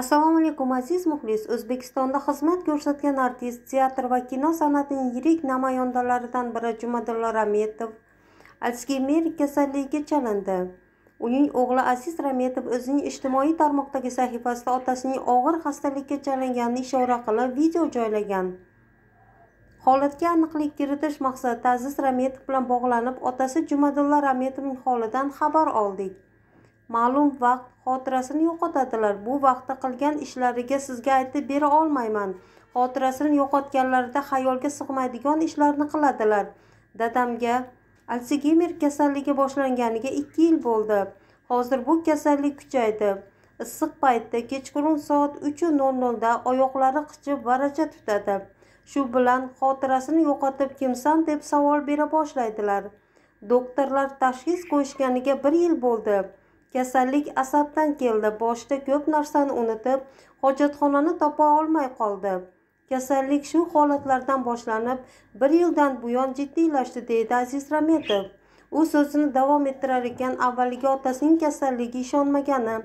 assalomu alaykum aziz muxlis o'zbekistonda xizmat ko'rsatgan artist teatr va kino san'atining yirik namoyandalaridan biri jumadilla rametov alsgeymer kasalligiga chalindi uning o'g'li aziz rametov o'zining ijtimoiy tarmoqdagi sahifasida otasining og'ir xastalikka chalinganini ishora qilib video joylagan holatga aniqlik kiritish maqsadida aziz rametov bilan bog'lanib otasi jumadilla rametovning holidan xabar oldik ma'lum vaqt xotirasini yo'qotadilar bu vaqtda qilgan ishlariga sizga aytib bera olmayman xotirasini yo'qotganlarida xayolga sig'maydigan ishlarni qiladilar dadamga alsigimer kasalligi boshlanganiga ikki yil bo'ldi hozir bu kasallik kuchaydi issiq paytda kechqurun soat uchu nol nolda oyoqlari qichib varacha tutadi shu bilan xotirasini yo'qotib kimsan deb savol bera boshlaydilar doktorlar tashxis qo'yishganiga bir yil bo'ldi kasallik asabdan keldi boshida ko'p narsani unutib hojatxonani topa olmay qoldi kasallik shu holatlardan boshlanib bir yildan buyon jiddiylashdi deydi aziz rametov u so'zini davom ettirar ekan avvaliga otasining kasalligiga ishonmagani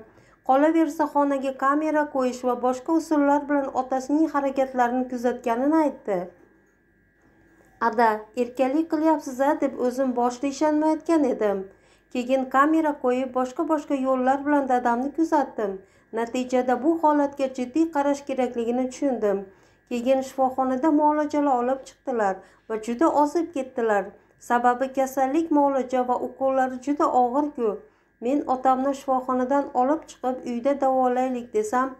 qolaversa xonaga kamera qo'yish va boshqa usullar bilan otasining harakatlarini kuzatganini aytdi ada erkalik qilyapsiz a deb o'zim boshida ishonmayotgan edim keyin kamera qo'yib boshqa boshqa yo'llar bilan dadamni kuzatdim natijada bu holatga jiddiy qarash kerakligini tushundim keyin shifoxonada muolajalar olib chiqdilar va juda ozib ketdilar sababi kasallik muolaja va ukollari juda og'ir-ku men otamni shifoxonadan olib chiqib uyda davolaylik desam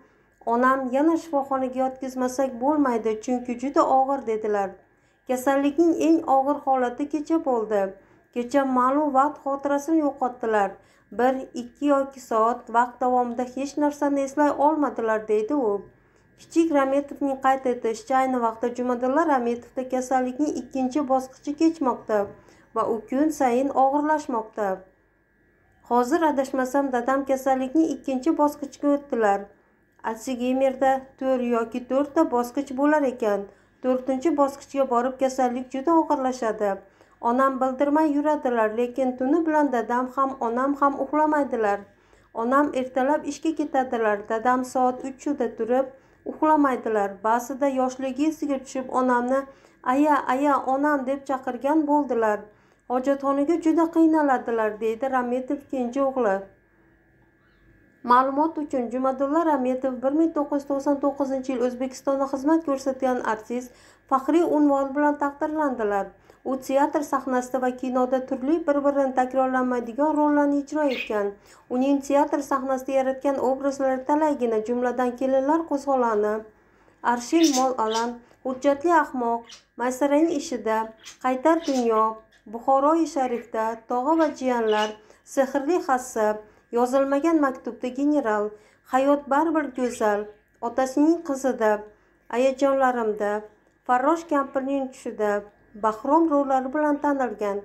onam yana shifoxonaga yotkizmasak bo'lmaydi chunki juda og'ir dedilar kasallikning eng og'ir holati kecha bo'ldi kecha ma'lum vaqt xotirasini yo'qotdilar bir ikki yoki soat vaqt davomida hech narsani eslay olmadilar deydi u kichik rametovning qayd etishicha ayni vaqtda jumadilla rametovda kasallikning ikkinchi bosqichi kechmoqda va u kun sayin og'irlashmoqda hozir adashmasam dadam kasallikning ikkinchi bosqichiga o'tdilar alsigemerda to'rt yoki to'rtta bosqich bo'lar ekan to'rtinchi bosqichga borib kasallik juda og'irlashadi onam bildirmay yuradilar lekin tuni bilan dadam ham onam ham uxlamaydilar onam ertalab ishga ketadilar dadam soat uchda turib uxlamaydilar ba'zida yoshligi esiga tushib onamni aya aya onam deb chaqirgan bo'ldilar hojatxonaga juda qiynaladilar deydi rametov kenja o'g'li ma'lumot uchun jumadulla rametov bir ming to'qqiz yuz to'qson to'qqizinchi yil o'zbekistonda xizmat ko'rsatgan artist faxriy unvon bilan taqdirlandilar u teatr sahnasida va kinoda turli bir birini takrorlanmaydigan rollarni ijro etgan uning teatr sahnasida yaratgan obrazlari talaygina jumladan kelinlar qo'zg'oloni arshin mol alam hujjatli ahmoq maysaraning ishida qaytar dunyo Buxoro sharifda tog'a va jiyanlar sehrli hassab yozilmagan maktubda general hayot baribir go'zal otasining qizida ayajonlarimda farrosh kampirning tushida bahrom ro'llari bilan tanilgan